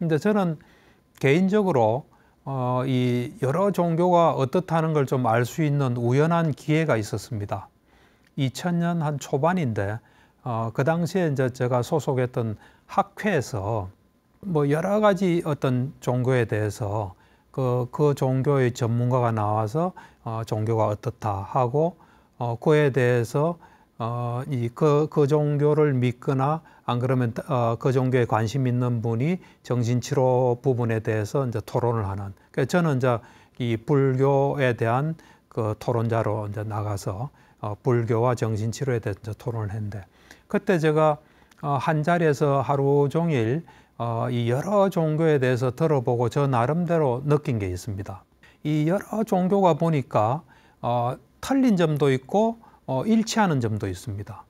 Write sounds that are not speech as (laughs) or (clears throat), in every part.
근데 저는 개인적으로 어, 이 여러 종교가 어떻다는 걸 좀 알 수 있는 우연한 기회가 있었습니다. 2000년 한 초반인데 어, 그 당시에 이제 제가 소속했던 학회에서 뭐 여러 가지 어떤 종교에 대해서 그, 그 종교의 전문가가 나와서 어, 종교가 어떻다 하고 어, 그에 대해서 어, 이그 그 종교를 믿거나 안 그러면 어, 그 종교에 관심 있는 분이 정신치료 부분에 대해서 이제 토론을 하는. 그러니까 저는 이제 이 불교에 대한 그 토론자로 이제 나가서 어, 불교와 정신치료에 대해서 토론을 했는데 그때 제가 어, 한 자리에서 하루 종일 어, 이 여러 종교에 대해서 들어보고 저 나름대로 느낀 게 있습니다. 이 여러 종교가 보니까 어, 틀린 점도 있고 어, 일치하는 점도 있습니다.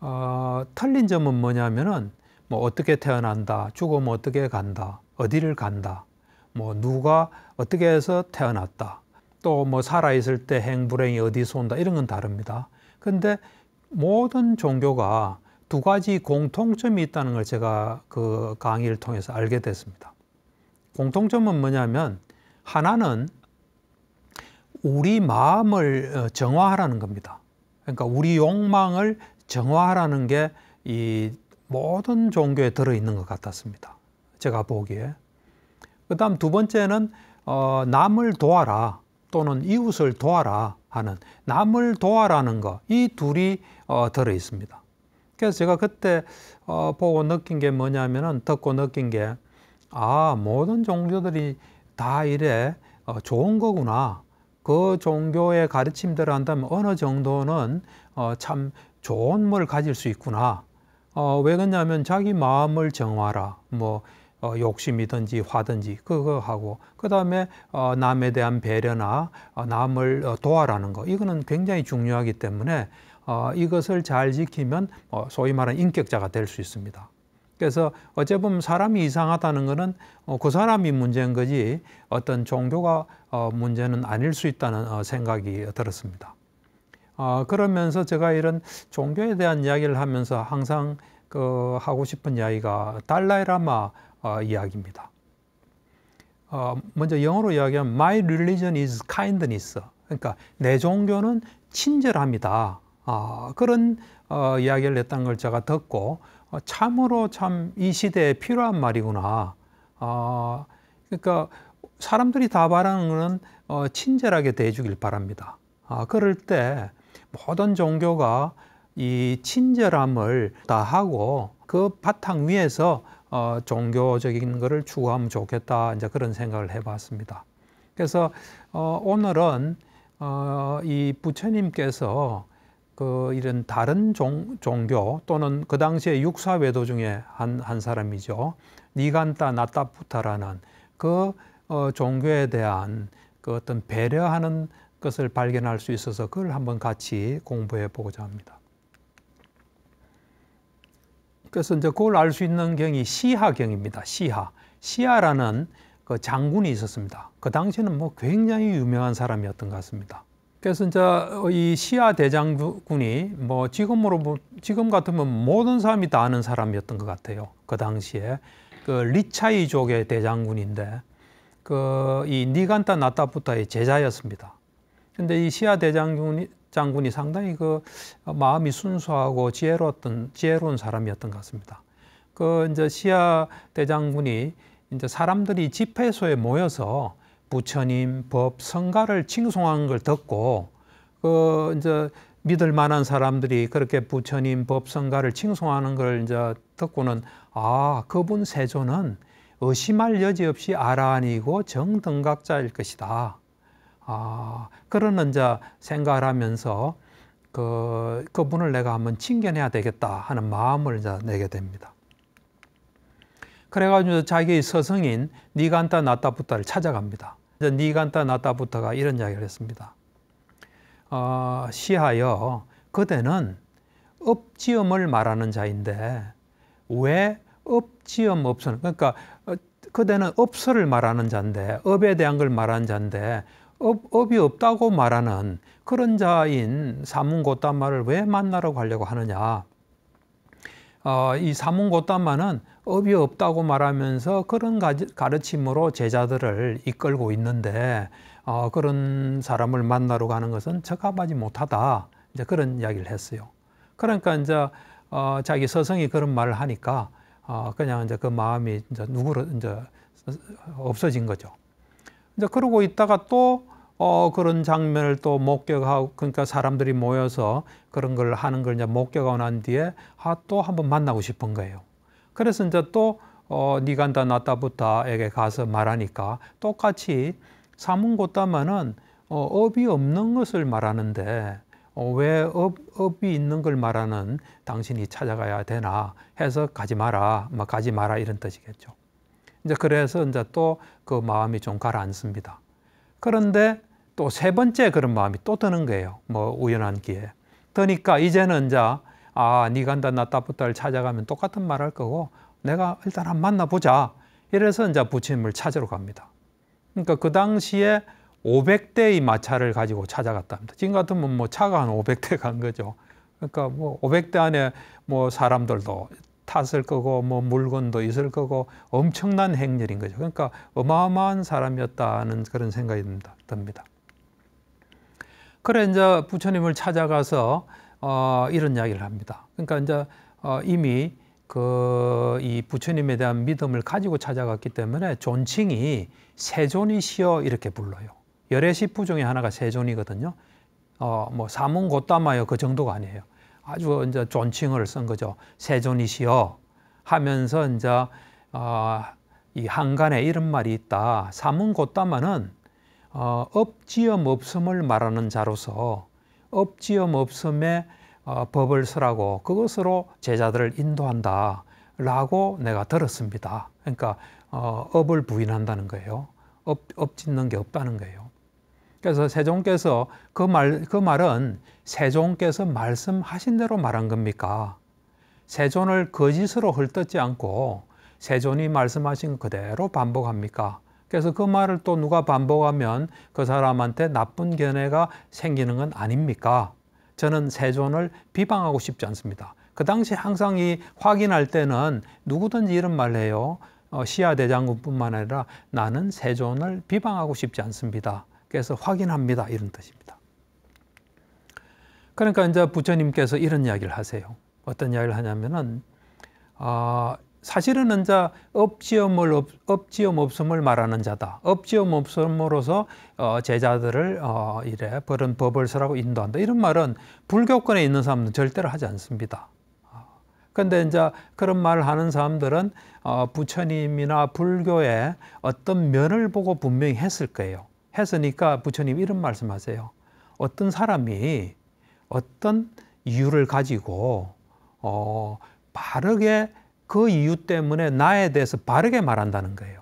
어, 틀린 점은 뭐냐면은 뭐 어떻게 태어난다, 죽으면 뭐 어떻게 간다, 어디를 간다, 뭐 누가 어떻게 해서 태어났다, 또 뭐 살아 있을 때 행불행이 어디서 온다 이런 건 다릅니다. 근데 모든 종교가 두 가지 공통점이 있다는 걸 제가 그 강의를 통해서 알게 됐습니다. 공통점은 뭐냐면 하나는 우리 마음을 어, 정화하라는 겁니다. 그러니까 우리 욕망을 정화하라는 게 이 모든 종교에 들어 있는 것 같았습니다. 제가 보기에. 그다음 두 번째는 어, 남을 도와라 또는 이웃을 도와라 하는 남을 도와라는 것이 둘이 어, 들어 있습니다. 그래서 제가 그때 어, 보고 느낀 게 뭐냐면은 듣고 느낀 게 아 모든 종교들이 다 이래 어, 좋은 거구나 그 종교의 가르침대로 한다면 어느 정도는 어, 참 좋은 뭘 가질 수 있구나. 어, 왜 그러냐면 자기 마음을 정화라. 뭐 어, 욕심이든지 화든지 그거 하고 그 다음에 어, 남에 대한 배려나 어, 남을 어, 도와라는 거 이거는 굉장히 중요하기 때문에 어, 이것을 잘 지키면 어, 소위 말하는 인격자가 될 수 있습니다. 그래서 어찌 보면 사람이 이상하다는 것은 어, 그 사람이 문제인 거지 어떤 종교가 어, 문제는 아닐 수 있다는 어, 생각이 들었습니다. 그러면서 제가 이런 종교에 대한 이야기를 하면서 항상 그 하고 싶은 이야기가 달라이라마 이야기입니다. 먼저 영어로 이야기하면 My religion is kindness. 그러니까 내 종교는 친절합니다 아, 그런 이야기를 했다는 걸 제가 듣고 어, 참으로 참 이 시대에 필요한 말이구나. 어, 그러니까 사람들이 다 바라는 것은 어, 친절하게 대해주길 바랍니다. 아, 그럴 때 모든 종교가 이 친절함을 다 하고 그 바탕 위에서 어, 종교적인 것을 추구하면 좋겠다 이제 그런 생각을 해봤습니다. 그래서 어, 오늘은 어, 이 부처님께서 그 이런 다른 종, 종교 또는 그 당시에 육사 외도 중에 한, 한 사람이죠. 니간타 나타푸타라는 그 어, 종교에 대한 그 어떤 배려하는 것을 발견할 수 있어서 그걸 한번 같이 공부해 보고자 합니다. 그래서 이제 그걸 알 수 있는 경이 시하경입니다. 시하. 시하라는 그 장군이 있었습니다. 그 당시에는 뭐 굉장히 유명한 사람이었던 것 같습니다. 그래서 이제 이 시아 대장군이 뭐 지금으로 지금 같으면 모든 사람이 다 아는 사람이었던 것 같아요. 그 당시에 그 리차이족의 대장군인데 그 이 니간타 나타부타의 제자였습니다. 근데 이 시아 대장군이 장군이 상당히 그 마음이 순수하고 지혜로웠던 지혜로운 사람이었던 것 같습니다. 그 이제 시아 대장군이 이제 사람들이 집회소에 모여서 부처님, 법, 성가를 칭송한 걸 듣고 그 이제 믿을 만한 사람들이 그렇게 부처님, 법, 성가를 칭송하는 걸 이제 듣고는 아 그분 세조는 의심할 여지 없이 아라한이고 정등각자일 것이다. 아 그런 이제 생각을 하면서 그 그분을 내가 한번 칭견해야 되겠다 하는 마음을 이제 내게 됩니다. 그래가지고 자기의 서성인 니간타 나타부타를 찾아갑니다. 그래 니간타 나타부터가 이런 이야기를 했습니다. 어, 시하여 그대는 업지음을 말하는 자인데 왜 업지음 업선 그러니까 어, 그대는 업서를 말하는 자인데 업에 대한 걸 말하는 자인데 업, 업이 없다고 말하는 그런 자인 사문고담마를 왜 만나라고 하려고 하느냐 어, 이 사문고담마는 업이 없다고 말하면서 그런 가르침으로 제자들을 이끌고 있는데 어, 그런 사람을 만나러 가는 것은 적합하지 못하다 이제 그런 이야기를 했어요. 그러니까 이제 어, 자기 서성이 그런 말을 하니까 어, 그냥 이제 그 마음이 이제 누구로 이제 없어진 거죠. 이제 그러고 있다가 또 어, 그런 장면을 또 목격하고 그러니까 사람들이 모여서 그런 걸 하는 걸 이제 목격하고 난 뒤에 아, 또 한번 만나고 싶은 거예요. 그래서 이제 또 어, 니간다 나다부타에게 가서 말하니까 똑같이 사문고따마는 어, 업이 없는 것을 말하는데 어, 왜 업, 업이 있는 걸 말하는 당신이 찾아가야 되나 해서 가지 마라, 막 뭐 가지 마라 이런 뜻이겠죠. 이제 그래서 이제 또 그 마음이 좀 가라앉습니다. 그런데 또 세 번째 그런 마음이 또 드는 거예요. 뭐 우연한 기회. 그러니까 이제는 이제 아, 네 간다 나따부따 찾아가면 똑같은 말 할 거고 내가 일단 한 만나보자. 이래서 이제 부처님을 찾으러 갑니다. 그러니까 그 당시에 500대의 마차를 가지고 찾아갔답니다. 지금 같으면 뭐 차가 한 500대 간 거죠. 그러니까 뭐 500대 안에 뭐 사람들도 탔을 거고 뭐 물건도 있을 거고 엄청난 행렬인 거죠. 그러니까 어마어마한 사람이었다는 그런 생각이 듭니다. 그래 이제 부처님을 찾아가서 어, 이런 이야기를 합니다. 그러니까 이제 어, 이미 그 이 부처님에 대한 믿음을 가지고 찾아갔기 때문에 존칭이 세존이시여 이렇게 불러요. 열애시부 중에 하나가 세존이거든요. 어, 뭐 사문 곧담하여 그 정도가 아니에요. 아주 이제 존칭을 쓴 거죠. 세존이시여 하면서 이제 어, 이 한간에 이런 말이 있다. 사문 곧담하는 어, 업지염 없음을 말하는 자로서 업지엄 없음에 어, 법을 쓰라고 그것으로 제자들을 인도한다 라고 내가 들었습니다. 그러니까 어, 업을 부인한다는 거예요. 업, 업 짓는 게 없다는 거예요. 그래서 세종께서 그 말, 그 말은 세종께서 말씀하신 대로 말한 겁니까? 세존을 거짓으로 헐뜯지 않고 세존이 말씀하신 그대로 반복합니까? 그래서 그 말을 또 누가 반복하면 그 사람한테 나쁜 견해가 생기는 건 아닙니까? 저는 세존을 비방하고 싶지 않습니다. 그 당시 항상 이 확인할 때는 누구든지 이런 말을 해요. 어, 시아 대장군뿐만 아니라 나는 세존을 비방하고 싶지 않습니다. 그래서 확인합니다. 이런 뜻입니다. 그러니까 이제 부처님께서 이런 이야기를 하세요. 어떤 이야기를 하냐면은 어, 사실은 이제 업지음을 업, 업지음 없음을 말하는 자다. 업지음 없음으로서 어, 제자들을 어, 이래 버른 법을 쓰라고 인도한다. 이런 말은 불교권에 있는 사람들은 절대로 하지 않습니다. 근데 아, 이제 그런 말을 하는 사람들은 어, 부처님이나 불교의 어떤 면을 보고 분명히 했을 거예요. 했으니까 부처님 이런 말씀하세요. 어떤 사람이 어떤 이유를 가지고 어, 바르게 그 이유 때문에 나에 대해서 바르게 말한다는 거예요.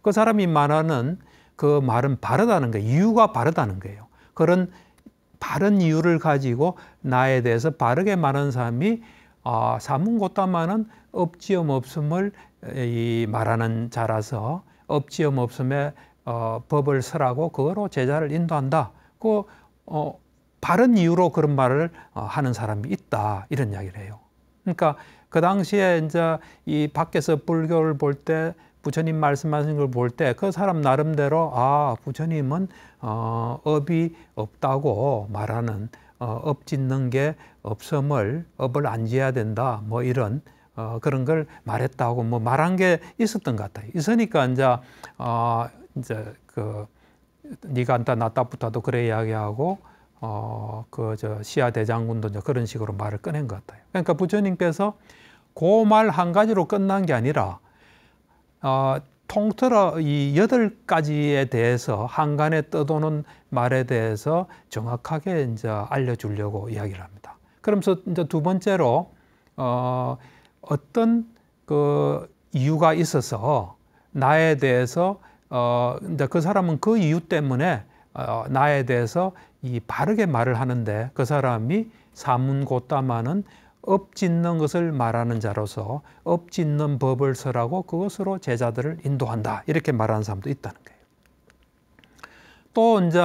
그 사람이 말하는 그 말은 바르다는 거예요. 이유가 바르다는 거예요. 그런 바른 이유를 가지고 나에 대해서 바르게 말하는 사람이 어, 사문고따마는 업지염 없음을 이 말하는 자라서 업지염 없음에 어, 법을 쓰라고 그거로 제자를 인도한다. 그 어, 바른 이유로 그런 말을 어, 하는 사람이 있다 이런 이야기를 해요. 그러니까 그 당시에 이제 이 밖에서 불교를 볼 때 부처님 말씀하신 걸 볼 때 그 사람 나름대로 아 부처님은 어, 업이 없다고 말하는 어, 업 짓는 게 없음을 업을 안 지어야 된다 뭐 이런 어, 그런 걸 말했다고 뭐 말한 게 있었던 것 같아요. 있으니까 이제 어, 이제 그 니가 안다 나다부터도 그래 이야기하고 어, 그 저시아 대장군도 이제 그런 식으로 말을 꺼낸 것 같아요. 그러니까 부처님께서 그 말 한 가지로 끝난 게 아니라 어, 통틀어 이 여덟 가지에 대해서 한간에 떠도는 말에 대해서 정확하게 이제 알려주려고 이야기를 합니다. 그러면서 이제 두 번째로 어, 어떤 그 이유가 있어서 나에 대해서 어, 이제 그 사람은 그 이유 때문에 어, 나에 대해서 이 바르게 말을 하는데 그 사람이 사문 고따마는 엎짓는 것을 말하는 자로서 엎짓는 법을 설하고 그것으로 제자들을 인도한다 이렇게 말하는 사람도 있다는 거예요. 또 이제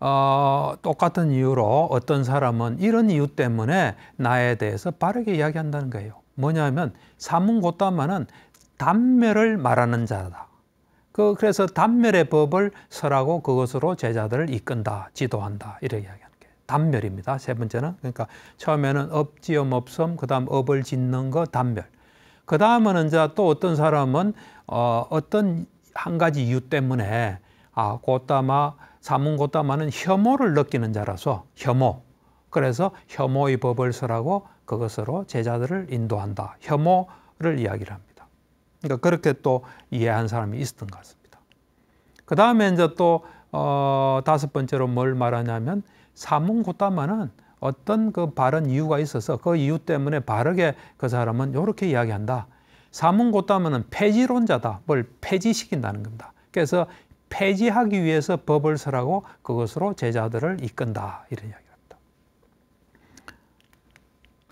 어, 똑같은 이유로 어떤 사람은 이런 이유 때문에 나에 대해서 바르게 이야기한다는 거예요. 뭐냐면 사문 고따마는 담매를 말하는 자다. 그 그래서 단멸의 법을 설하고 그것으로 제자들을 이끈다, 지도한다 이렇게 이야기하는 게 단멸입니다. 세 번째는 그러니까 처음에는 업지음 없음, 그다음 업을 짓는 거 단멸. 그 다음에는 이제 또 어떤 사람은 어, 어떤 한 가지 이유 때문에 아고다마 사문 고다마는 혐오를 느끼는 자라서 혐오. 그래서 혐오의 법을 설하고 그것으로 제자들을 인도한다. 혐오를 이야기를 합니다. 그러니까 그렇게 또 이해한 사람이 있었던 것 같습니다. 그 다음에 이제 또 어, 다섯 번째로 뭘 말하냐면 사문고따마는 어떤 그 바른 이유가 있어서 그 이유 때문에 바르게 그 사람은 이렇게 이야기한다. 사문고따마는 폐지론자다. 뭘 폐지시킨다는 겁니다. 그래서 폐지하기 위해서 법을 쓰라고 그것으로 제자들을 이끈다. 이런 이야기.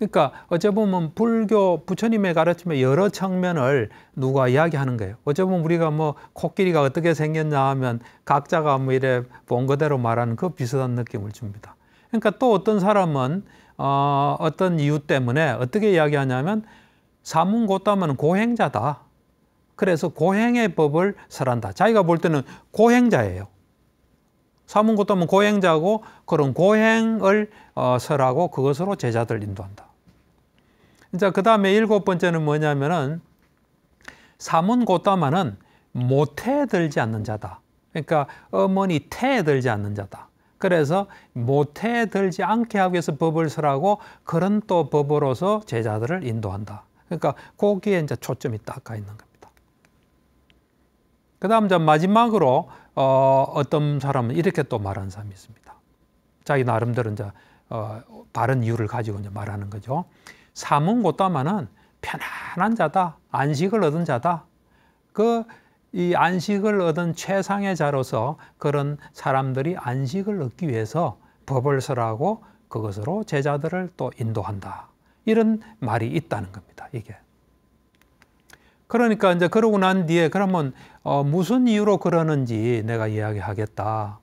그러니까 어찌 보면 불교 부처님의 가르침의 여러 측면을 누가 이야기하는 거예요. 어찌 보면 우리가 뭐 코끼리가 어떻게 생겼냐 하면 각자가 뭐 이래 본 그대로 말하는 그 비슷한 느낌을 줍니다. 그러니까 또 어떤 사람은 어, 어떤 이유 때문에 어떻게 이야기하냐면 사문고담은 고행자다. 그래서 고행의 법을 설한다. 자기가 볼 때는 고행자예요. 사문고담은 고행자고 그런 고행을 어, 설하고 그것으로 제자들 인도한다. 이제 그 다음에 일곱 번째는 뭐냐면은 사문 고다마는 모태에 들지 않는 자다. 그러니까 어머니 태에 들지 않는 자다. 그래서 모태에 들지 않게 하기 위해서 법을 설하고 그런 또 법으로서 제자들을 인도한다. 그러니까 거기에 이제 초점이 딱 가 있는 겁니다. 그 다음 이 마지막으로 어, 어떤 사람은 이렇게 또 말하는 사람이 있습니다. 자기 나름대로 이제 어, 바른 이유를 가지고 이제 말하는 거죠. 삼은 곧다마는 편안한 자다. 안식을 얻은 자다. 그 이 안식을 얻은 최상의 자로서 그런 사람들이 안식을 얻기 위해서 법을 설하고 그것으로 제자들을 또 인도한다. 이런 말이 있다는 겁니다. 이게. 그러니까 이제 그러고 난 뒤에 그러면 어 무슨 이유로 그러는지 내가 이야기하겠다.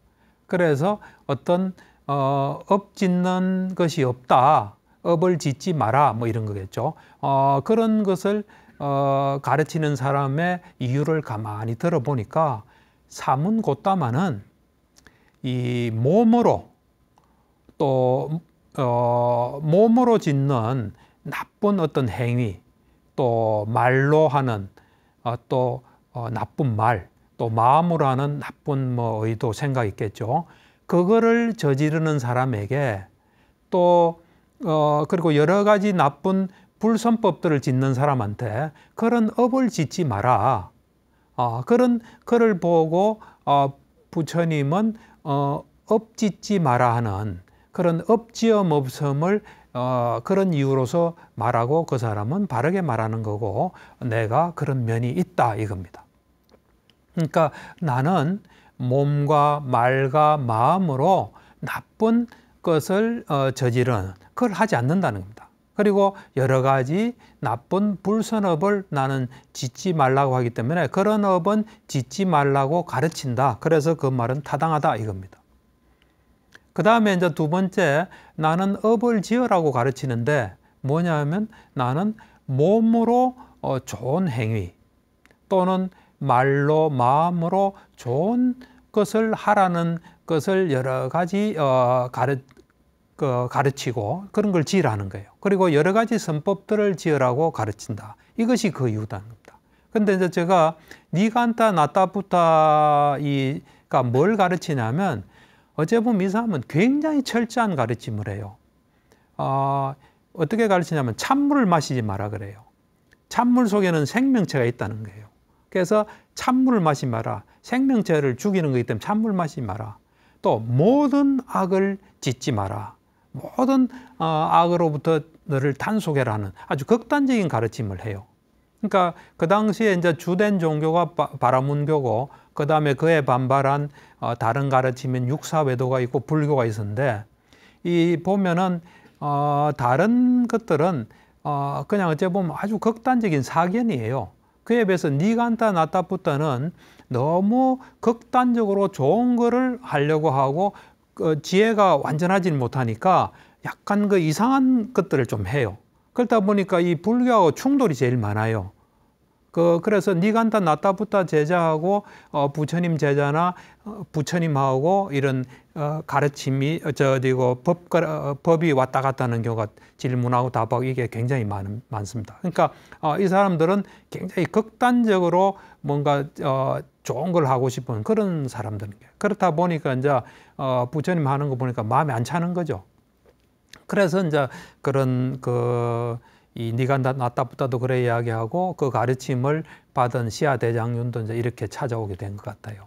그래서 어떤 어, 업 짓는 것이 없다. 업을 짓지 마라 뭐 이런 거겠죠. 어, 그런 것을 어, 가르치는 사람의 이유를 가만히 들어보니까 사문 곧다마는 이 몸으로 또 어, 몸으로 짓는 나쁜 어떤 행위 또 말로 하는 어, 또 어, 나쁜 말 또 마음으로 하는 나쁜 뭐 의도 생각 있겠죠. 그거를 저지르는 사람에게 또 어, 그리고 여러 가지 나쁜 불선법들을 짓는 사람한테 그런 업을 짓지 마라. 어, 그런 글을 보고 어, 부처님은 어, 업 짓지 마라 하는 그런 업지엄 없음을 어, 그런 이유로서 말하고 그 사람은 바르게 말하는 거고 내가 그런 면이 있다 이겁니다. 그러니까 나는 몸과 말과 마음으로 나쁜 것을 어, 저지른 그걸 하지 않는다는 겁니다. 그리고 여러 가지 나쁜 불선업을 나는 짓지 말라고 하기 때문에 그런 업은 짓지 말라고 가르친다. 그래서 그 말은 타당하다 이겁니다. 그 다음에 이제 두 번째 나는 업을 지으라고 가르치는데 뭐냐 면 나는 몸으로 어, 좋은 행위 또는 말로 마음으로 좋은 것을 하라는 것을 여러 가지 어, 가르, 그 가르치고 그런 걸 지으라는 거예요. 그리고 여러 가지 선법들을 지으라고 가르친다. 이것이 그 이유다는 겁니다. 근데 이제 제가 니간타 나타부타이가 뭘 가르치냐면 어제 본이사람은 굉장히 철저한 가르침을 해요. 어, 어떻게 가르치냐면 찬물을 마시지 마라 그래요. 찬물 속에는 생명체가 있다는 거예요. 그래서 찬물을 마시 지 마라. 생명체를 죽이는 거기 때문에 찬물 마시 지 마라. 또 모든 악을 짓지 마라. 모든 어, 악으로부터 너를 단속해라 하는 아주 극단적인 가르침을 해요. 그러니까 그 당시에 이제 주된 종교가 바라문교고 그 다음에 그에 반발한 어, 다른 가르침인 육사외도가 있고 불교가 있었는데 이 보면은 어 다른 것들은 어 그냥 어째 보면 아주 극단적인 사견이에요. 그에 비해서 니가 한다 나다부터는 너무 극단적으로 좋은 거를 하려고 하고 그 지혜가 완전하지는 못하니까 약간 그 이상한 것들을 좀 해요. 그렇다 보니까 이 불교하고 충돌이 제일 많아요. 그 그래서 니간다 나다부타 제자하고 어, 부처님 제자나 어, 부처님하고 이런 어, 가르침이 저디고 법 어, 법이 왔다 갔다 하는 경우가 질문하고 답하고 이게 굉장히 많, 많습니다. 그러니까 어, 이 사람들은 굉장히 극단적으로 뭔가 어, 좋은 걸 하고 싶은 그런 사람들인 게 그렇다 보니까 이제 어, 부처님 하는 거 보니까 마음에 안 차는 거죠. 그래서 이제 그런 그이 니가 낫다부다도 그래 이야기하고 그 가르침을 받은 시아 대장윤도 이제 이렇게 찾아오게 된 것 같아요.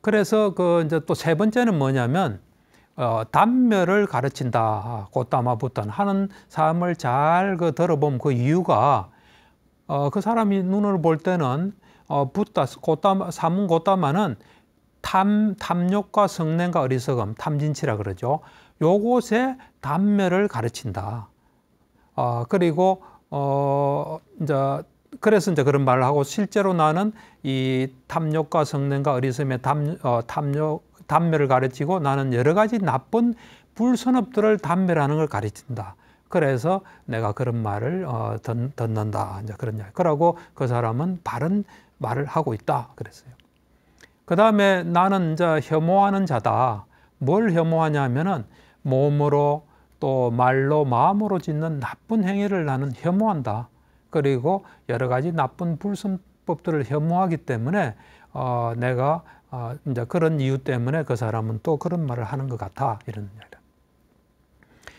그래서 그 이제 또 세 번째는 뭐냐면 어, 단멸을 가르친다 곧다마부탄 하는 사람을 잘 그 들어보면 그 이유가 어, 그 사람이 눈을 볼 때는 어, 부다 고따 사문 고따마는 탐 탐욕과 성냄과 어리석음 탐진치라 그러죠. 요것의 단멸을 가르친다. 어, 그리고 어 이제 그래서 이제 그런 말을 하고 실제로 나는 이 탐욕과 성냄과 어리석음의 담, 어, 탐욕 단멸을 가르치고 나는 여러 가지 나쁜 불선업들을 단멸하는 걸 가르친다. 그래서 내가 그런 말을 어, 듣, 는다 이제 그런 야. 그러고 그 사람은 바른 말을 하고 있다 그랬어요. 그 다음에 나는 이제 혐오하는 자다. 뭘 혐오하냐면은 몸으로 또 말로 마음으로 짓는 나쁜 행위를 나는 혐오한다. 그리고 여러 가지 나쁜 불순법들을 혐오하기 때문에 어, 내가 어, 이제 그런 이유 때문에 그 사람은 또 그런 말을 하는 것 같아 이런 이야기.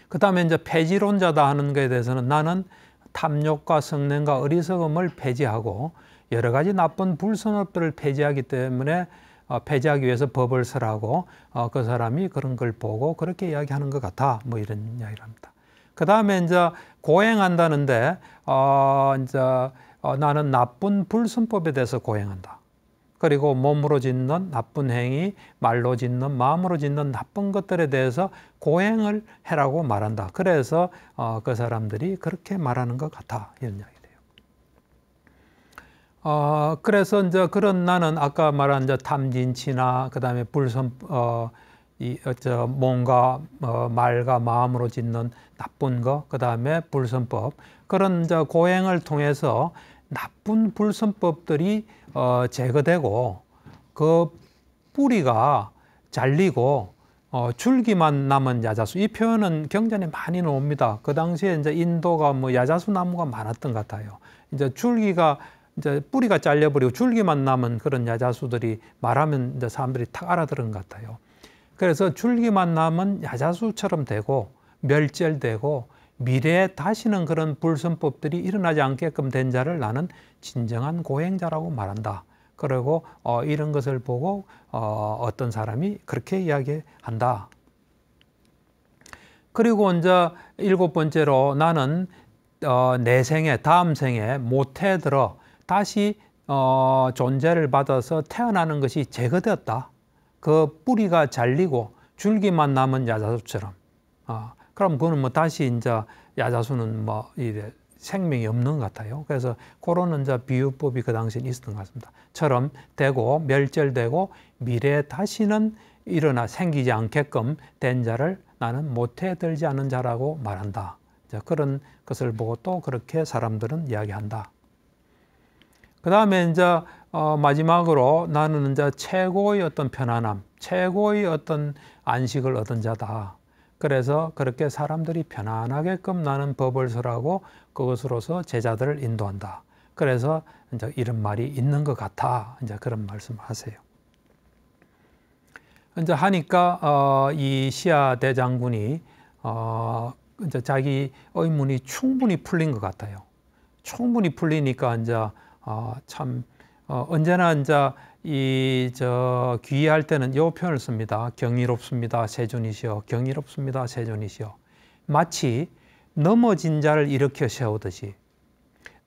그 다음에 이제 폐지론자다 하는 것에 대해서는 나는 탐욕과 성냄과 어리석음을 폐지하고 여러 가지 나쁜 불순업들을 폐지하기 때문에 어, 폐지하기 위해서 법을 설하고 어, 그 사람이 그런 걸 보고 그렇게 이야기하는 것 같아 뭐 이런 이야기를 합니다. 그 다음에 이제 고행한다는데 어 이제 어 나는 나쁜 불순법에 대해서 고행한다. 그리고 몸으로 짓는 나쁜 행위, 말로 짓는 마음으로 짓는 나쁜 것들에 대해서 고행을 해라고 말한다. 그래서 어 그 사람들이 그렇게 말하는 것 같아 이런 이야기. 어, 그래서 이제 그런 나는 아까 말한 이제 탐진치나 그다음에 불선 어, 이저 어 몸과 어, 말과 마음으로 짓는 나쁜 거, 그다음에 불선법 그런 이제 고행을 통해서 나쁜 불선법들이 어, 제거되고 그 뿌리가 잘리고 어, 줄기만 남은 야자수 이 표현은 경전에 많이 나옵니다. 그 당시에 이제 인도가 뭐 야자수 나무가 많았던 것 같아요. 이제 줄기가 이제 뿌리가 잘려버리고 줄기만 남은 그런 야자수들이 말하면 이제 사람들이 탁 알아들은 것 같아요. 그래서 줄기만 남은 야자수처럼 되고 멸절되고 미래에 다시는 그런 불순법들이 일어나지 않게끔 된 자를 나는 진정한 고행자라고 말한다. 그리고 어, 이런 것을 보고 어, 어떤 사람이 그렇게 이야기한다. 그리고 이제 일곱 번째로 나는 어, 내 생에 다음 생에 못해 들어 다시 어, 존재를 받아서 태어나는 것이 제거되었다. 그 뿌리가 잘리고 줄기만 남은 야자수처럼. 어, 그럼 그는 뭐 다시 이제 야자수는 뭐 이래 생명이 없는 것 같아요. 그래서 그런 이제 비유법이 그 당시에 있었던 것 같습니다. 처럼 되고 멸절되고 미래에 다시는 일어나 생기지 않게끔 된 자를 나는 못해 들지 않은 자라고 말한다. 그런 것을 보고 또 그렇게 사람들은 이야기한다. 그 다음에 이제 어, 마지막으로 나는 이제 최고의 어떤 편안함, 최고의 어떤 안식을 얻은 자다. 그래서 그렇게 사람들이 편안하게끔 나는 법을 설하고 그것으로서 제자들을 인도한다. 그래서 이제 이런 말이 있는 것 같아. 이제 그런 말씀하세요. 이제 하니까 어, 이 시아 대장군이 어, 이제 자기 의문이 충분히 풀린 것 같아요. 충분히 풀리니까 이제 아, 참 어, 언제나 이제 이저 귀의할 때는 요 표현을 씁니다. 경이롭습니다, 세존이시여. 경이롭습니다, 세존이시여. 마치 넘어진 자를 일으켜 세우듯이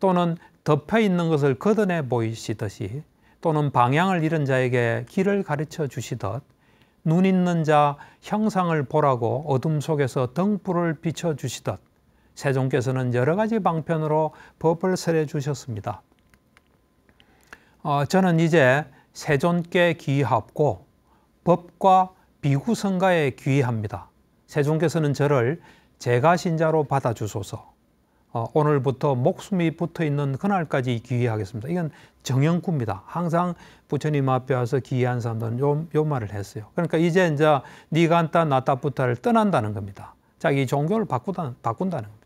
또는 덮여 있는 것을 걷어내 보이시듯이 또는 방향을 잃은 자에게 길을 가르쳐 주시듯 눈 있는 자 형상을 보라고 어둠 속에서 등불을 비춰 주시듯 세종께서는 여러 가지 방편으로 법을 설해 주셨습니다. 어, 저는 이제 세존께 귀합고 법과 비구성가에 귀합니다. 세존께서는 저를 제가 신자로 받아주소서. 어, 오늘부터 목숨이 붙어 있는 그날까지 귀의하겠습니다. 이건 정형구입니다. 항상 부처님 앞에 와서 귀의한 사람들은 요, 요 말을 했어요. 그러니까 이제 이제 니간따 나따부타를 떠난다는 겁니다. 자기 종교를 바꾸다, 바꾼다는 겁니다.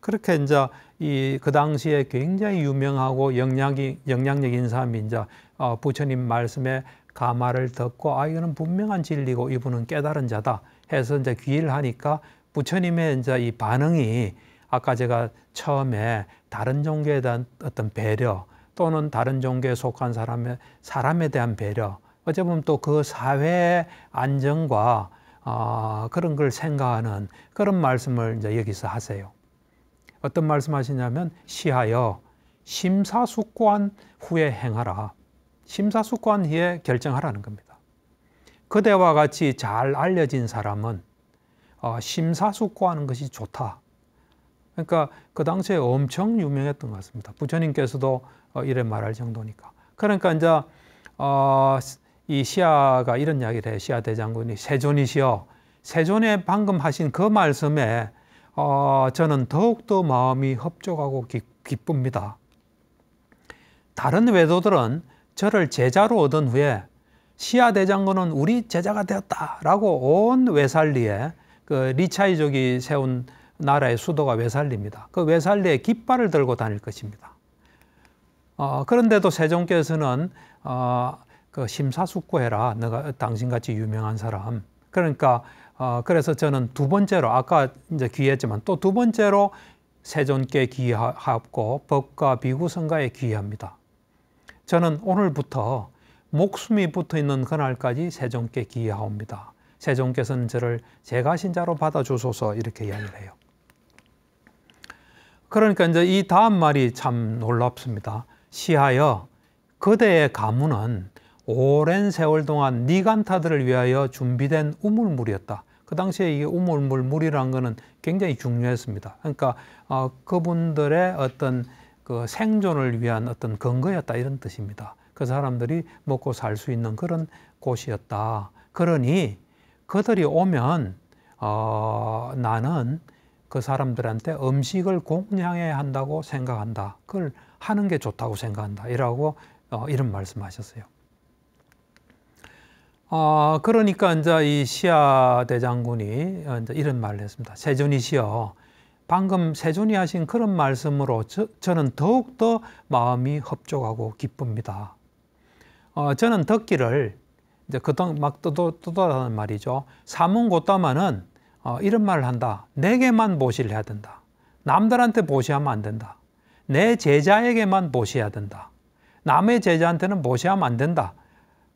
그렇게 이제 이 그 당시에 굉장히 유명하고 영향이 영향력 인는 사람이 이제 어, 부처님 말씀에 가마를 듣고 아 이거는 분명한 진리고 이분은 깨달은 자다 해서 이제 귀를 하니까 부처님의 이제 이 반응이 아까 제가 처음에 다른 종교에 대한 어떤 배려 또는 다른 종교에 속한 사람의 사람에 대한 배려 어찌 보면 또 그 사회의 안정과 어, 그런 걸 생각하는 그런 말씀을 이제 여기서 하세요. 어떤 말씀하시냐면 시하여 심사숙고한 후에 행하라. 심사숙고한 후에 결정하라는 겁니다. 그대와 같이 잘 알려진 사람은 어, 심사숙고하는 것이 좋다. 그러니까 그 당시에 엄청 유명했던 것 같습니다. 부처님께서도 어, 이래 말할 정도니까. 그러니까 이제 어, 이 시아가 이런 이야기를 해. 요 시아 대장군이 세존이시여 세존의 방금 하신 그 말씀에 어, 저는 더욱더 마음이 흡족하고 기, 쁩니다 다른 외도들은 저를 제자로 얻은 후에 시아 대장군은 우리 제자가 되었다라고 온 외살리에 그 리차이족이 세운 나라의 수도가 외살리입니다. 그 외살리에 깃발을 들고 다닐 것입니다. 어, 그런데도 세종께서는 어, 그 심사숙고해라. 너가 당신같이 유명한 사람. 그러니까 어, 그래서 저는 두 번째로 아까 이제 귀했지만 또 두 번째로 세존께 귀하고 법과 비구성가에 귀합니다. 저는 오늘부터 목숨이 붙어 있는 그날까지 세존께 기하옵니다. 세존께서는 저를 제가 신자로 받아 주소서 이렇게 이야기를 해요. 그러니까 이제 이 다음 말이 참 놀랍습니다. 시하여 그대의 가문은 오랜 세월 동안 니 간타들을 위하여 준비된 우물물이었다. 그 당시에 이게 우물물 물이라는 거는 굉장히 중요했습니다. 그러니까 어, 그분들의 어떤 그 생존을 위한 어떤 근거였다 이런 뜻입니다. 그 사람들이 먹고 살 수 있는 그런 곳이었다. 그러니 그들이 오면 어, 나는 그 사람들한테 음식을 공양해야 한다고 생각한다. 그걸 하는 게 좋다고 생각한다. 이라고 어, 이런 말씀하셨어요. 아, 그러니까 이제 이 시아 대장군이 이제 이런 말을 했습니다. 세존이시여, 방금 세존이 하신 그런 말씀으로 저, 는 더욱더 마음이 흡족하고 기쁩니다. 어, 저는 듣기를 이제 그동 막 떠도 떠라는 말이죠. 사문고따마는 어, 이런 말을 한다. 내게만 보시를 해야 된다. 남들한테 보시하면 안 된다. 내 제자에게만 보시해야 된다. 남의 제자한테는 보시하면 안 된다.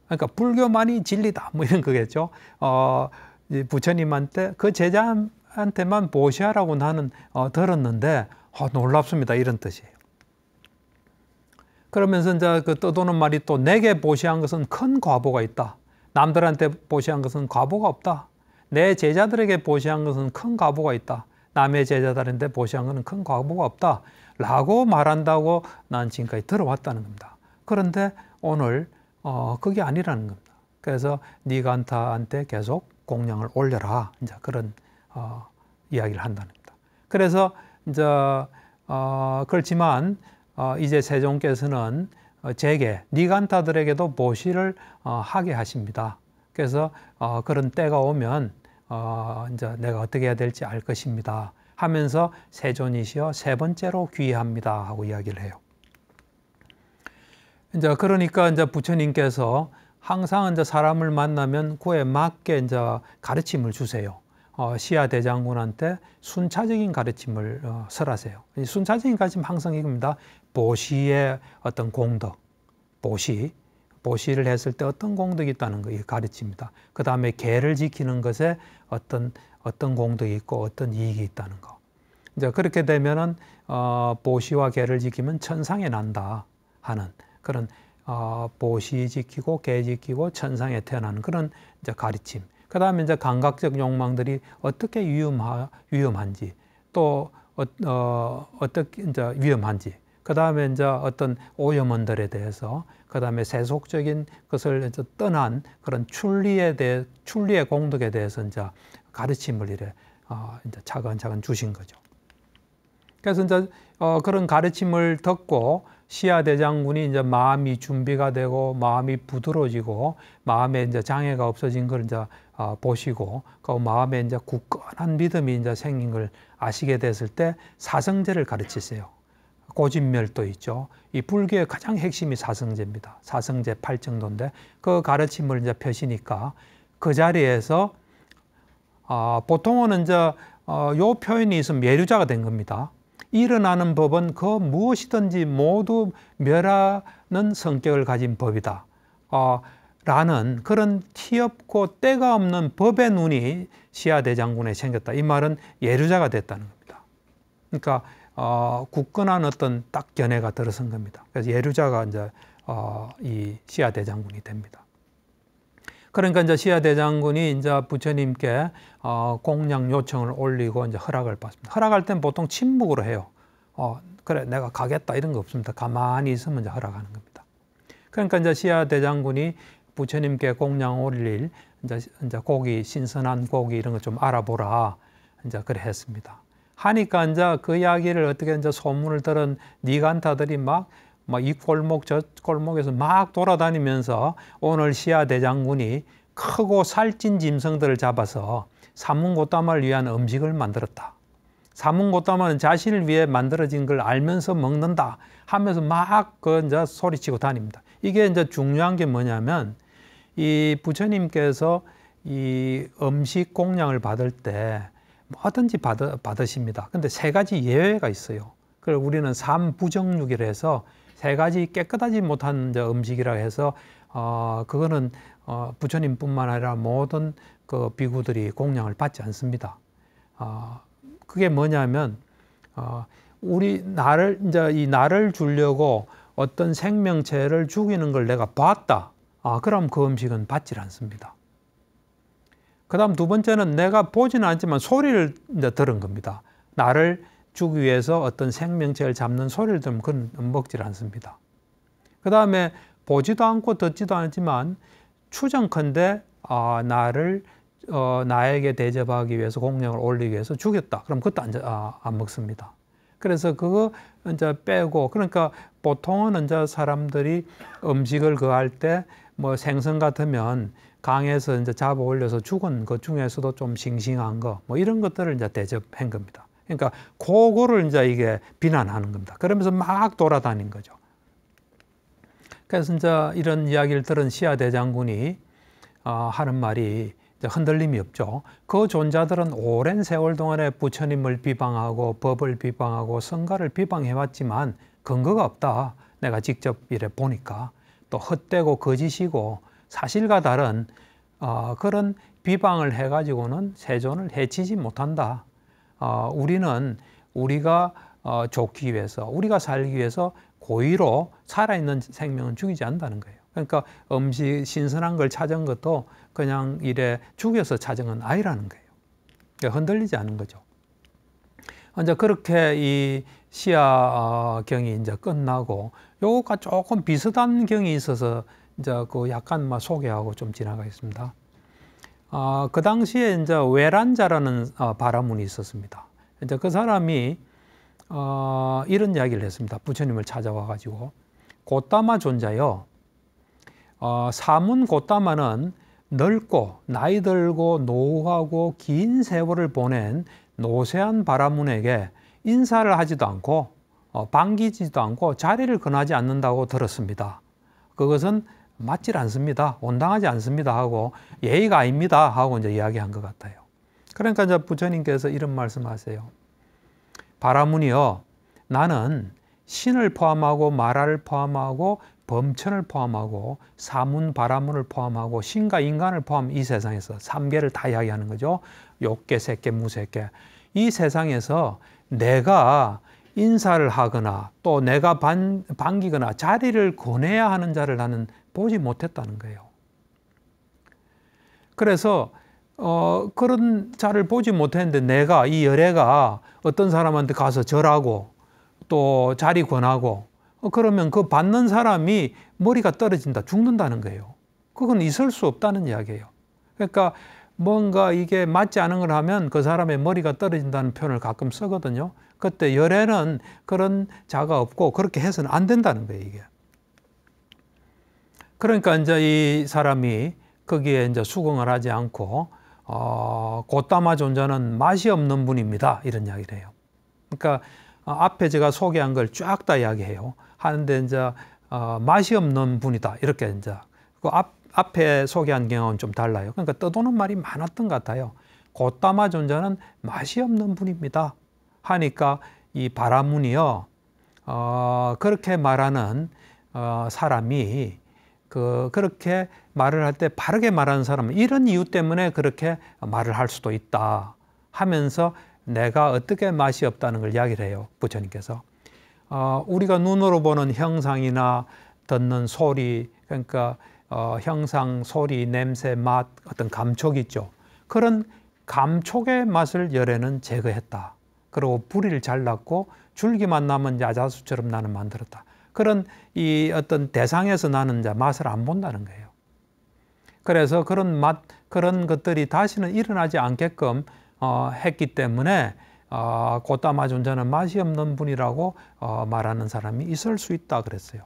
그러니까 불교만이 진리다. 뭐 이런 거겠죠. 어, 부처님한테 그 제자한테만 보시하라고 나는 어, 들었는데 어, 놀랍습니다. 이런 뜻이에요. 그러면서 이제 그 떠도는 말이 또 내게 보시한 것은 큰 과보가 있다. 남들한테 보시한 것은 과보가 없다. 내 제자들에게 보시한 것은 큰 과보가 있다. 남의 제자들한테 보시한 것은 큰 과보가 없다. 라고 말한다고 난 지금까지 들어왔다는 겁니다. 그런데 오늘 어, 그게 아니라는 겁니다. 그래서 니간타한테 계속 공양을 올려라. 이제 그런 어, 이야기를 한다는 겁니다. 그래서 이제 어, 그렇지만 어, 이제 세종께서는 어, 제게 니간타들에게도 모시를 어, 하게 하십니다. 그래서 어, 그런 때가 오면 어, 이제 내가 어떻게 해야 될지 알 것입니다. 하면서 세존이시여 세 번째로 귀의합니다 하고 이야기를 해요. 이제 그러니까 이제 부처님께서 항상 이제 사람을 만나면 그에 맞게 이제 가르침을 주세요. 어, 시야 대장군한테 순차적인 가르침을 어, 설하세요. 순차적인 가르침 항상 이겁니다. 보시의 어떤 공덕, 보시, 보시를 했을 때 어떤 공덕이 있다는 거, 이 가르칩니다. 그 다음에 개를 지키는 것에 어떤 어떤 공덕이 있고 어떤 이익이 있다는 거. 이제 그렇게 되면은 어, 보시와 개를 지키면 천상에 난다 하는 그런 어, 보시 지키고 개 지키고 천상에 태어나는 그런 이제 가르침. 그 다음에 이제 감각적 욕망들이 어떻게 위험하, 위험한지 또 어, 어, 어떻게 이제 위험한지 그 다음에 이제 어떤 오염원들에 대해서 그 다음에 세속적인 것을 이제 떠난 그런 출리에 대해 출리의 공덕에 대해서 이제 가르침을 이래 어, 이제 차근차근 주신 거죠. 그래서 이제 어, 그런 가르침을 듣고 시야 대장군이 이제 마음이 준비가 되고 마음이 부드러워지고 마음에 이제 장애가 없어진 걸 이제 어, 보시고 그 마음에 이제 굳건한 믿음이 이제 생긴 걸 아시게 됐을 때 사성제를 가르치세요. 고진멸도 있죠. 이 불교의 가장 핵심이 사성제입니다. 사성제 팔정도인데그 가르침을 이제 펴시니까 그 자리에서 어, 보통은 이제 어, 요 표현이 있으면 예류자가 된 겁니다. 일어나는 법은 그 무엇이든지 모두 멸하는 성격을 가진 법이다. 어, 라는 그런 티없고 때가 없는 법의 눈이 시야 대장군에 생겼다. 이 말은 예루자가 됐다는 겁니다. 그러니까 어, 굳건한 어떤 딱 견해가 들어선 겁니다. 그래서 예루자가 이제 어, 이 시야 대장군이 됩니다. 그러니까 이제 시아 대장군이 이제 부처님께 어, 공양 요청을 올리고 이제 허락을 받습니다. 허락할 땐 보통 침묵으로 해요. 어, 그래, 내가 가겠다 이런 거 없습니다. 가만히 있으면 이제 허락하는 겁니다. 그러니까 이제 시아 대장군이 부처님께 공양 올릴 이제, 이제 고기 신선한 고기 이런 거 좀 알아보라 이제 그래 했습니다. 하니까 이제 그 이야기를 어떻게 이제 소문을 들은 니간타들이 막 막이 골목 저 골목에서 막 돌아다니면서 오늘 시야 대장군이 크고 살찐 짐승들을 잡아서 사문고따을 위한 음식을 만들었다. 사문고따은 자신을 위해 만들어진 걸 알면서 먹는다 하면서 막그 이제 소리치고 다닙니다. 이게 이제 중요한 게 뭐냐면 이 부처님께서 이 음식 공양을 받을 때 뭐든지 받으, 받으십니다. 근데 세 가지 예외가 있어요. 그걸 우리는 삼부정육이라 해서 세 가지 깨끗하지 못한 음식이라 해서 어, 그거는 어, 부처님뿐만 아니라 모든 그 비구들이 공양을 받지 않습니다. 어, 그게 뭐냐면 어, 우리 나를 이제 이 나를 주려고 어떤 생명체를 죽이는 걸 내가 봤다. 아, 그럼 그 음식은 받질 않습니다. 그다음 두 번째는 내가 보지는 않지만 소리를 이제 들은 겁니다. 나를 죽위해서 어떤 생명체를 잡는 소리를 들으면 그건 먹질 않습니다. 그 다음에 보지도 않고 듣지도 않지만 추정컨대 어, 나를 어, 나에게 대접하기 위해서 공령을 올리기 위해서 죽였다. 그럼 그것도 안, 아, 안 먹습니다. 그래서 그거 이제 빼고 그러니까 보통은 이제 사람들이 음식을 그 할 때 뭐 생선 같으면 강에서 이제 잡아 올려서 죽은 것 중에서도 좀 싱싱한 거 뭐 이런 것들을 이제 대접한 겁니다. 그러니까 그거를 이제 이게 비난하는 겁니다. 그러면서 막 돌아다닌 거죠. 그래서 이제 이런 이야기를 들은 시아 대장군이 어, 하는 말이 흔들림이 없죠. 그 존자들은 오랜 세월 동안에 부처님을 비방하고 법을 비방하고 성가를 비방해왔지만 근거가 없다. 내가 직접 이래 보니까 또 헛되고 거짓이고 사실과 다른 어, 그런 비방을 해가지고는 세존을 해치지 못한다. 어, 우리는 우리가 어, 좋기 위해서 우리가 살기 위해서 고의로 살아있는 생명은 죽이지 않는다는 거예요. 그러니까 음식 신선한 걸 찾은 것도 그냥 이래 죽여서 찾은 건 아니라는 거예요. 그러니까 흔들리지 않은 거죠. 이제 그렇게 이 시야경이 어, 이제 끝나고 요거가 조금 비슷한 경이 있어서 이제 그 약간 막 소개하고 좀 지나가겠습니다. 어, 그 당시에 이제 외란자라는 어, 바라문이 있었습니다. 이제 그 사람이 어, 이런 이야기를 했습니다. 부처님을 찾아와 가지고 고따마 존자여 어, 사문 고따마는 넓고 나이 들고 노후하고 긴 세월을 보낸 노세한 바라문에게 인사를 하지도 않고 어, 반기지도 않고 자리를 권하지 않는다고 들었습니다. 그것은 맞질 않습니다. 온당하지 않습니다. 하고 예의가 아닙니다. 하고 이제 이야기한 것 같아요. 그러니까 이제 부처님께서 이런 말씀하세요. 바라문이여 나는 신을 포함하고 마라를 포함하고 범천을 포함하고 사문 바라문을 포함하고 신과 인간을 포함 이 세상에서 삼계를다 이야기하는 거죠. 욕계, 색계, 무색계. 이 세상에서 내가 인사를 하거나 또 내가 반, 반기거나 자리를 권해야 하는 자를 나는 보지 못했다는 거예요. 그래서 어, 그런 자를 보지 못했는데 내가 이 열애가 어떤 사람한테 가서 절하고 또 자리 권하고 어, 그러면 그 받는 사람이 머리가 떨어진다 죽는다는 거예요. 그건 있을 수 없다는 이야기예요. 그러니까 뭔가 이게 맞지 않은 걸 하면 그 사람의 머리가 떨어진다는 표현을 가끔 쓰거든요. 그때 열애는 그런 자가 없고 그렇게 해서는 안 된다는 거예요, 이게. 그러니까 이제 이 사람이 거기에 이제 수긍을 하지 않고 어, 고따마 존자는 맛이 없는 분입니다. 이런 이야기를 해요. 그러니까 어, 앞에 제가 소개한 걸 쫙 다 이야기해요. 하는데 이제 어, 맛이 없는 분이다. 이렇게 이제 그 앞, 앞에 소개한 경우는 좀 달라요. 그러니까 떠도는 말이 많았던 것 같아요. 고따마 존자는 맛이 없는 분입니다. 하니까 이 바라문이요. 어, 그렇게 말하는 어, 사람이 그 그렇게 말을 할 때 바르게 말하는 사람은 이런 이유 때문에 그렇게 말을 할 수도 있다 하면서 내가 어떻게 맛이 없다는 걸 이야기를 해요 부처님께서 어, 우리가 눈으로 보는 형상이나 듣는 소리 그러니까 어, 형상 소리 냄새 맛 어떤 감촉 있죠 그런 감촉의 맛을 열에는 제거했다 그리고 뿌리를 잘랐고 줄기만 남은 야자수처럼 나는 만들었다 그런 이 어떤 대상에서 나는 자 맛을 안 본다는 거예요. 그래서 그런 맛 그런 것들이 다시는 일어나지 않게끔 어, 했기 때문에 어, 고따마 존자는 맛이 없는 분이라고 어, 말하는 사람이 있을 수 있다 그랬어요.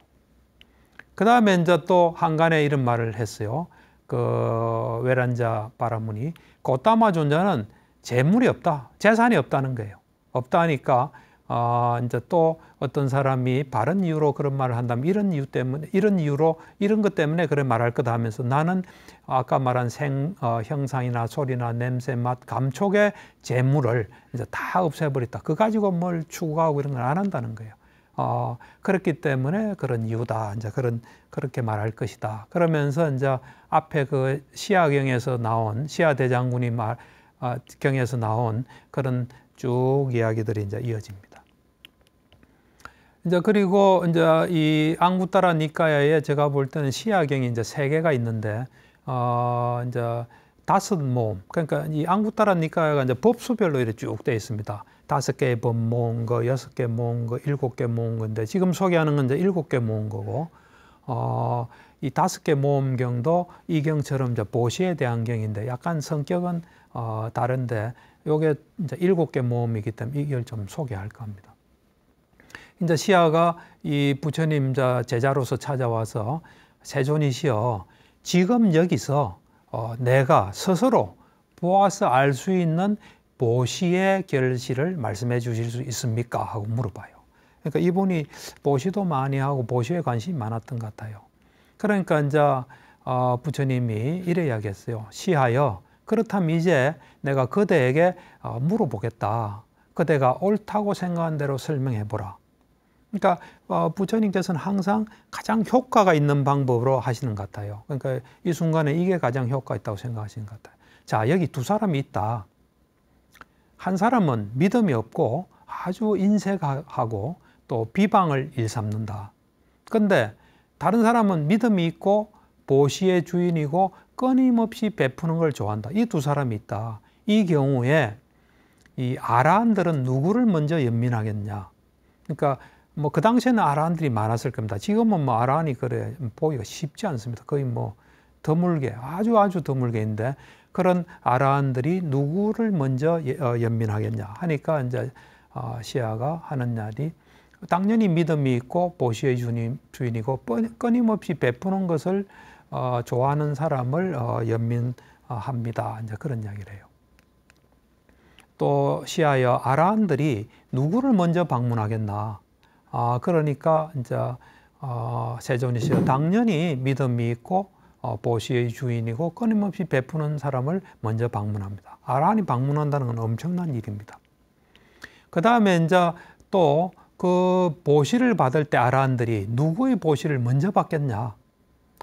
그 다음에 이제 또 한간에 이런 말을 했어요. 그 외란자 바라문이 고따마 존자는 재물이 없다, 재산이 없다는 거예요. 없다니까 어, 이제 또 어떤 사람이 바른 이유로 그런 말을 한다면 이런 이유 때문에 이런 이유로 이런 것 때문에 그래 말할 거다 하면서 나는 아까 말한 생 어, 형상이나 소리나 냄새, 맛, 감촉의 재물을 이제 다 없애버렸다. 그 가지고 뭘 추구하고 이런 걸 안 한다는 거예요. 어, 그렇기 때문에 그런 이유다. 이제 그런 그렇게 말할 것이다. 그러면서 이제 앞에 그 시야경에서 나온 시야 대장군이 말 어, 경에서 나온 그런 쭉 이야기들이 이제 이어집니다. 이제 그리고 이제 이 앙구따라 니카야에 제가 볼 때는 시야경이 이제 세 개가 있는데 어 이제 다섯 모음 그러니까 이 앙구따라 니카야가 이제 법수별로 이렇게 쭉 돼 있습니다. 다섯 개의 법 모은 거, 여섯 개 모은 거, 일곱 개 모은 건데 지금 소개하는 건 이제 일곱 개 모은 거고 어, 이 다섯 개 모음경도 이 경처럼 이제 보시에 대한 경인데 약간 성격은 어, 다른데 요게 이제 일곱 개 모음이기 때문에 이걸 좀 소개할 겁니다. 이제 시아가 이 부처님 제자로서 찾아와서 세존이시여 지금 여기서 어, 내가 스스로 보아서 알 수 있는 보시의 결실을 말씀해 주실 수 있습니까? 하고 물어봐요. 그러니까 이분이 보시도 많이 하고 보시에 관심이 많았던 것 같아요. 그러니까 이제 어, 부처님이 이래야겠어요. 시하여 그렇다면 이제 내가 그대에게 어, 물어보겠다. 그대가 옳다고 생각한 대로 설명해보라. 그러니까 어, 부처님께서는 항상 가장 효과가 있는 방법으로 하시는 것 같아요. 그러니까 이 순간에 이게 가장 효과 있다고 생각하시는 것 같아요. 자, 여기 두 사람이 있다. 한 사람은 믿음이 없고 아주 인색하고 또 비방을 일삼는다. 그런데 다른 사람은 믿음이 있고 보시의 주인이고 끊임없이 베푸는 걸 좋아한다. 이 두 사람이 있다. 이 경우에 이 아라한들은 누구를 먼저 연민하겠냐. 그러니까 뭐그 당시에는 아라한들이 많았을 겁니다. 지금은 뭐 아라한이 그래 보기가 쉽지 않습니다. 거의 뭐 드물게 아주 아주 드물게인데 그런 아라한들이 누구를 먼저 예, 어, 연민하겠냐 하니까 이제 어, 시아가 하는 날이 당연히 믿음이 있고 보시의 주님 주인이고 끊임없이 베푸는 것을 어, 좋아하는 사람을 연민합니다. 이제 그런 이야기를 해요. 또시아여 아라한들이 누구를 먼저 방문하겠나? 아, 그러니까 이제 어, 세존이시여 당연히 믿음이 있고 어, 보시의 주인이고 끊임없이 베푸는 사람을 먼저 방문합니다. 아란이 방문한다는 건 엄청난 일입니다. 그 다음에 이제 또 그 보시를 받을 때 아란들이 누구의 보시를 먼저 받겠냐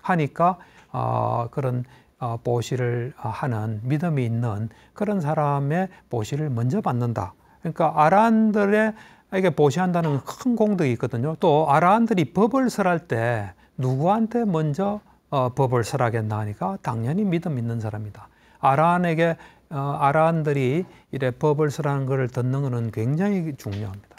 하니까 어, 그런 어, 보시를 하는 믿음이 있는 그런 사람의 보시를 먼저 받는다. 그러니까 아란들의 이게 보시한다는 큰 공덕이 있거든요. 또 아라한들이 법을 설할 때 누구한테 먼저 어, 법을 설하겠나 하니까 당연히 믿음 있는 사람이다. 아라한에게 어, 아라한들이 이래 법을 설하는 것을 듣는 것은 굉장히 중요합니다.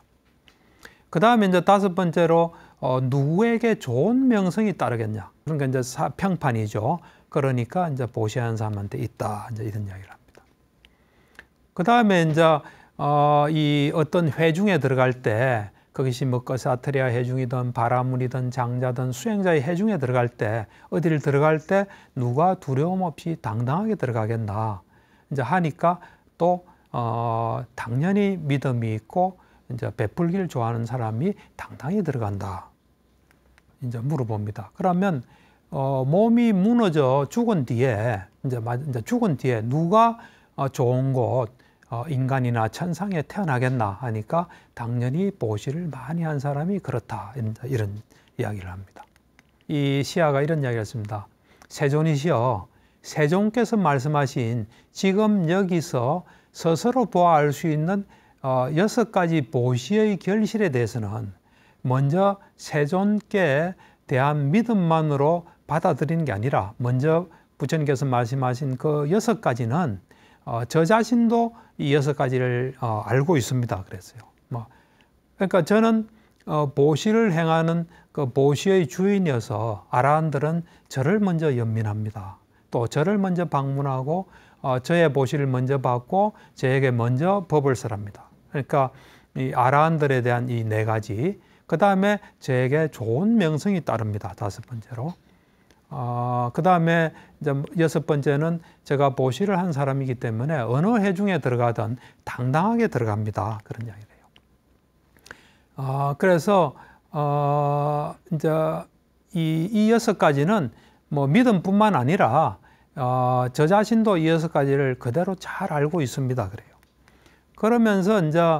그 다음에 이제 다섯 번째로 어, 누구에게 좋은 명성이 따르겠냐. 그러니까 이제 사, 평판이죠. 그러니까 이제 보시한 사람한테 있다. 이제 이런 이야기를 합니다. 그 다음에 이제 어, 이 어떤 회중에 들어갈 때 그것이 뭐 거사트리아 회중이든 바라문이든 장자든 수행자의 회중에 들어갈 때 어디를 들어갈 때 누가 두려움 없이 당당하게 들어가겠나 이제 하니까 또 어, 당연히 믿음이 있고 이제 베풀기를 좋아하는 사람이 당당히 들어간다 이제 물어봅니다. 그러면 어, 몸이 무너져 죽은 뒤에 이제, 이제 죽은 뒤에 누가 어, 좋은 곳 어, 인간이나 천상에 태어나겠나 하니까 당연히 보시를 많이 한 사람이 그렇다 이런 이야기를 합니다. 이 시아가 이런 이야기를 했습니다. 세존이시여 세종께서 말씀하신 지금 여기서 스스로 보아할 수 있는 어, 여섯 가지 보시의 결실에 대해서는 먼저 세존께 대한 믿음만으로 받아들이는 게 아니라 먼저 부처님께서 말씀하신 그 여섯 가지는 어, 저 자신도 이 여섯 가지를 어, 알고 있습니다. 그랬어요. 뭐, 그러니까 저는 어, 보시를 행하는 그 보시의 주인이어서 아라한들은 저를 먼저 연민합니다. 또 저를 먼저 방문하고 어, 저의 보시를 먼저 받고 저에게 먼저 법을 설합니다. 그러니까 이 아라한들에 대한 이 네 가지 그 다음에 저에게 좋은 명성이 따릅니다. 다섯 번째로 어, 아, 그 다음에 이제 여섯 번째는 제가 보시를 한 사람이기 때문에 어느 해중에 들어가든 당당하게 들어갑니다. 그런 이야기래요 어, 그래서, 어, 이제 이, 이 여섯 가지는 뭐 믿음뿐만 아니라 어, 저 자신도 이 여섯 가지를 그대로 잘 알고 있습니다. 그래요. 그러면서 이제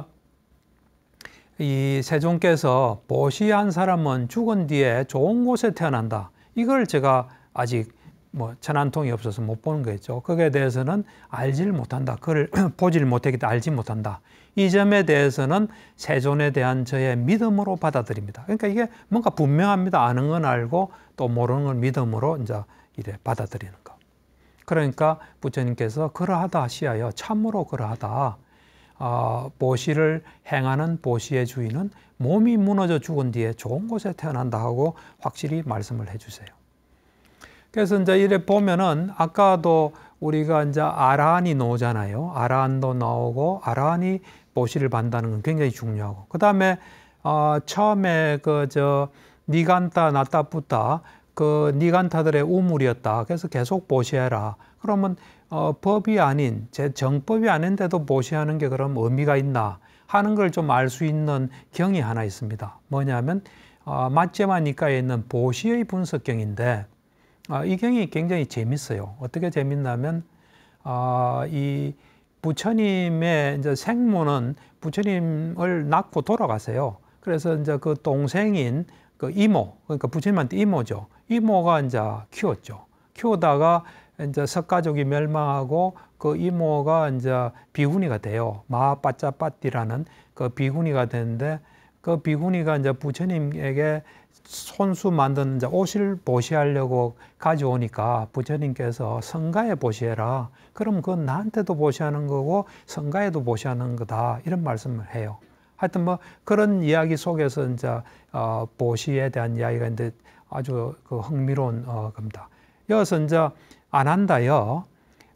이 세종께서 보시한 사람은 죽은 뒤에 좋은 곳에 태어난다. 이걸 제가 아직 뭐 천안통이 없어서 못 보는 거겠죠 거기에 대해서는 알지를 못한다. 그를 (clears throat) 보지를 못했겠다. 알지 못한다. 이 점에 대해서는 세존에 대한 저의 믿음으로 받아들입니다. 그러니까 이게 뭔가 분명합니다. 아는 건 알고 또 모르는 건 믿음으로 이제 이래 받아들이는 거. 그러니까 부처님께서 그러하다 하시하여 참으로 그러하다. 어, 보시를 행하는 보시의 주인은 몸이 무너져 죽은 뒤에 좋은 곳에 태어난다 하고 확실히 말씀을 해주세요. 그래서 이제 이래 보면은 아까도 우리가 이제 아란이 나오잖아요. 아란도 나오고 아란이 보시를 받는다는 건 굉장히 중요하고 그 다음에 어, 처음에 그 저 니간타 나타부타 그 니간타들의 우물이었다. 그래서 계속 보시해라. 그러면 어, 법이 아닌 제 정법이 아닌데도 보시하는 게 그럼 의미가 있나 하는 걸 좀 알 수 있는 경이 하나 있습니다. 뭐냐면 어, 마제마 니까에 있는 보시의 분석경인데 어, 이 경이 굉장히 재밌어요. 어떻게 재밌냐면 어, 이 부처님의 이제 생모는 부처님을 낳고 돌아가세요. 그래서 이제 그 동생인 그 이모 그러니까 부처님한테 이모죠. 이모가 이제 키웠죠. 키우다가 이제 석가족이 멸망하고 그 이모가 이제 비구니가 돼요. 마빠짜빠띠라는 그 비구니가 되는데 그 비구니가 이제 부처님에게 손수 만든 이제 옷을 보시하려고 가져오니까 부처님께서 성가에 보시해라. 그럼 그건 나한테도 보시하는 거고 성가에도 보시하는 거다. 이런 말씀을 해요. 하여튼 뭐 그런 이야기 속에서 이제 어, 보시에 대한 이야기가 있는데 아주 그 흥미로운 어, 겁니다. 여기서 이제 안한다요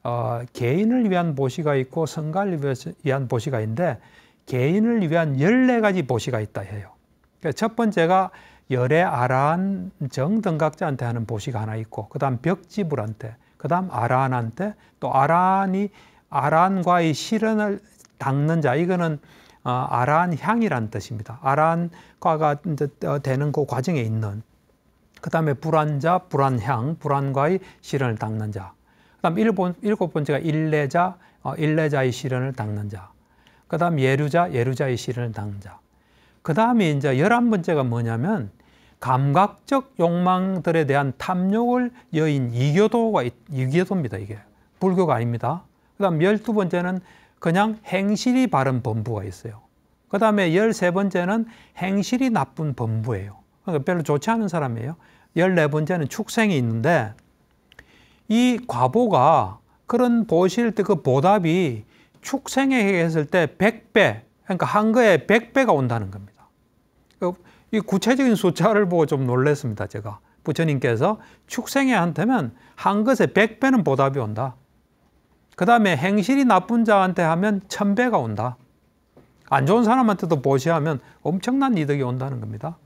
어, 개인을 위한 보시가 있고 성가를 위한 보시가 있는데 개인을 위한 14가지 보시가 있다 해요. 그러니까 첫 번째가 열의 아란 정등각자한테 하는 보시가 하나 있고 그 다음 벽지불한테 그 다음 아란한테 또 아란이 아란과의 실현을 닦는 자 이거는 어, 아란 향이란 뜻입니다. 아란과가 어, 되는 그 과정에 있는 그 다음에 불안자, 불안향, 불안과의 시련을 닦는 자. 그 다음 일곱 번째가 일례자, 어, 일례자의 시련을 닦는 자. 그 다음 예루자, 예루자의 시련을 닦는 자. 그 다음에 이제 열한 번째가 뭐냐면 감각적 욕망들에 대한 탐욕을 여인 이교도가, 이교도입니다, 이게. 불교가 아닙니다. 그 다음 열두 번째는 그냥 행실이 바른 범부가 있어요. 그 다음에 열세 번째는 행실이 나쁜 범부예요. 그러니까 별로 좋지 않은 사람이에요. 1 4 번째는 축생이 있는데 이 과보가 그런 보실 때 그 보답이 축생에 했을 때 100배, 그러니까 한 거에 100배가 온다는 겁니다. 그 이 구체적인 숫자를 보고 좀 놀랐습니다, 제가. 부처님께서 축생에한테면한 것에 100배는 보답이 온다. 그 다음에 행실이 나쁜 자한테 하면 1000배가 온다. 안 좋은 사람한테도 보시하면 엄청난 이득이 온다는 겁니다.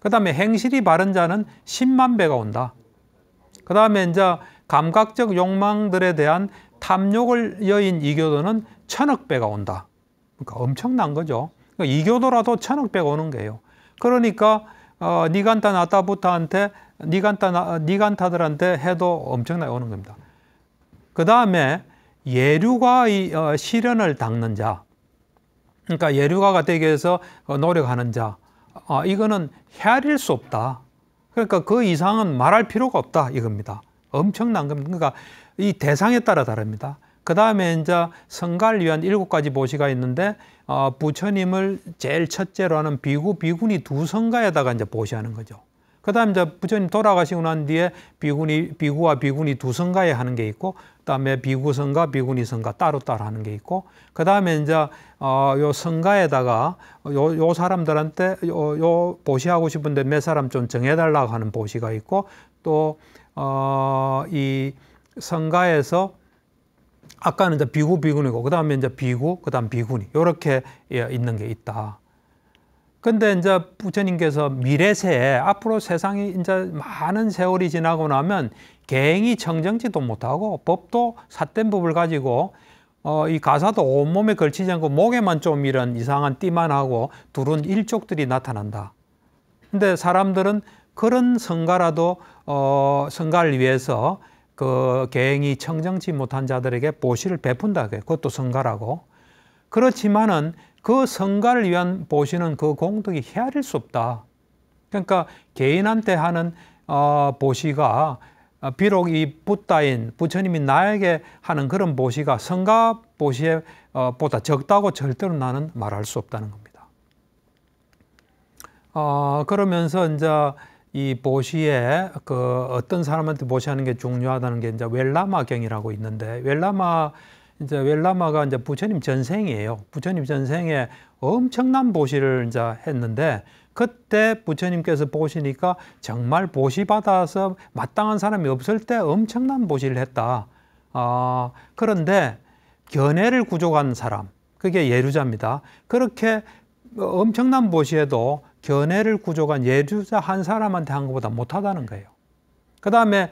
그 다음에 행실이 바른 자는 10만 배가 온다. 그 다음에 이제 감각적 욕망들에 대한 탐욕을 여인 이교도는 천억 배가 온다. 그러니까 엄청난 거죠. 그러니까 이교도라도 천억 배가 오는 거예요. 그러니까 어, 니간타 나타부터한테 니간타 나, 니간타들한테 해도 엄청나게 오는 겁니다. 그 다음에 예류가 이 어, 시련을 닦는 자, 그러니까 예류가가 되기 위해서 노력하는 자, 아, 이거는 헤아릴 수 없다. 그러니까 그 이상은 말할 필요가 없다 이겁니다. 엄청난 겁니다. 그러니까 이 대상에 따라 다릅니다. 그 다음에 이제 성가를 위한 일곱 가지 보시가 있는데 어, 부처님을 제일 첫째로 하는 비구 비군이 두 성가에다가 이제 보시하는 거죠. 그다음 에 이제 부처님 돌아가시고 난 뒤에 비군이 비구와 비군이 두 성가에 하는 게 있고 그다음에 비구 성가 비군이 성가 따로 따로 하는 게 있고 그다음에 이제 어, 요 성가에다가 요, 요 사람들한테 요, 요 보시하고 싶은데 몇 사람 좀 정해달라고 하는 보시가 있고 또, 어, 이 성가에서 아까는 이제 비구 비군이고 그 다음에 이제 비구 그 다음 비군이 요렇게 예, 있는 게 있다. 근데 이제 부처님께서 미래세에 앞으로 세상이 이제 많은 세월이 지나고 나면 개인이 청정지도 못하고 법도 삿된 법을 가지고 어, 이 가사도 온몸에 걸치지 않고 목에만 좀 이런 이상한 띠만 하고 두른 일족들이 나타난다. 근데 사람들은 그런 성가라도 어, 성가를 위해서 그개행이 청정치 못한 자들에게 보시를 베푼다. 그것도 성가라고. 그렇지만은 그 성가를 위한 보시는 그 공덕이 헤아릴 수 없다. 그러니까 개인한테 하는 어, 보시가 아, 비록 이 붓다인 부처님이 나에게 하는 그런 보시가 성가 보시에 어, 보다 적다고 절대로 나는 말할 수 없다는 겁니다. 어, 그러면서 이제 이 보시에 그 어떤 사람한테 보시하는 게 중요하다는 게 이제 웰라마경이라고 있는데 웰라마 이제 웰라마가 이제 부처님 전생이에요. 부처님 전생에 엄청난 보시를 이제 했는데 그때 부처님께서 보시니까 정말 보시받아서 마땅한 사람이 없을 때 엄청난 보시를 했다. 아, 그런데 견해를 구족한 사람, 그게 예루자입니다. 그렇게 엄청난 보시에도 견해를 구족한 예루자 한 사람한테 한 것보다 못하다는 거예요. 그 다음에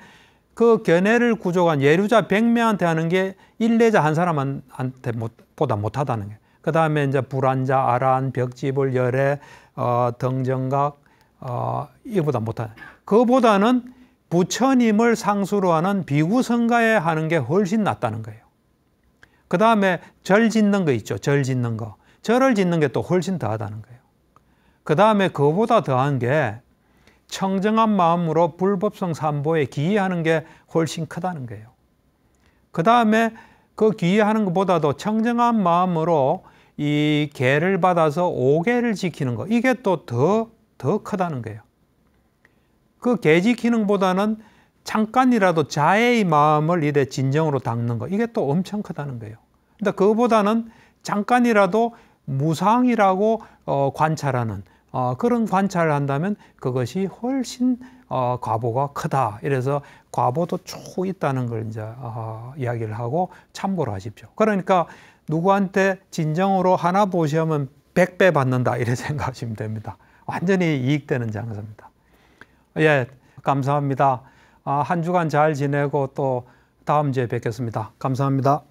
그 견해를 구족한 예루자 100명한테 하는 게 일례자 한 사람한테 못, 보다 못하다는 거예요. 그 다음에 이제 불안자, 아란, 벽집을 열해, 어, 등정각 어, 이보다 못한 그보다는 부처님을 상수로 하는 비구성가에 하는 게 훨씬 낫다는 거예요. 그 다음에 절 짓는 거 있죠. 절 짓는 거. 절을 짓는 게 또 훨씬 더하다는 거예요. 그 다음에 그보다 더한 게 청정한 마음으로 불법성 삼보에 기이하는 게 훨씬 크다는 거예요. 그 다음에 그 기이하는 것보다도 청정한 마음으로 이 개를 받아서 오개를 지키는 거 이게 또 더더 더 크다는 거예요. 그 개 지키는보다는 잠깐이라도 자애의 마음을 이래 진정으로 닦는 거 이게 또 엄청 크다는 거예요. 근데 그러니까 그보다는 잠깐이라도 무상이라고 어, 관찰하는 어, 그런 관찰을 한다면 그것이 훨씬 어, 과보가 크다. 이래서 과보도 쭉 있다는 걸 이제 어, 이야기를 하고 참고를 하십시오. 그러니까 누구한테 진정으로 하나 보시면 100배 받는다 이래 (laughs) 생각하시면 됩니다. 완전히 이익되는 장사입니다. 예, 감사합니다. 아, 한 주간 잘 지내고 또 다음 주에 뵙겠습니다. 감사합니다.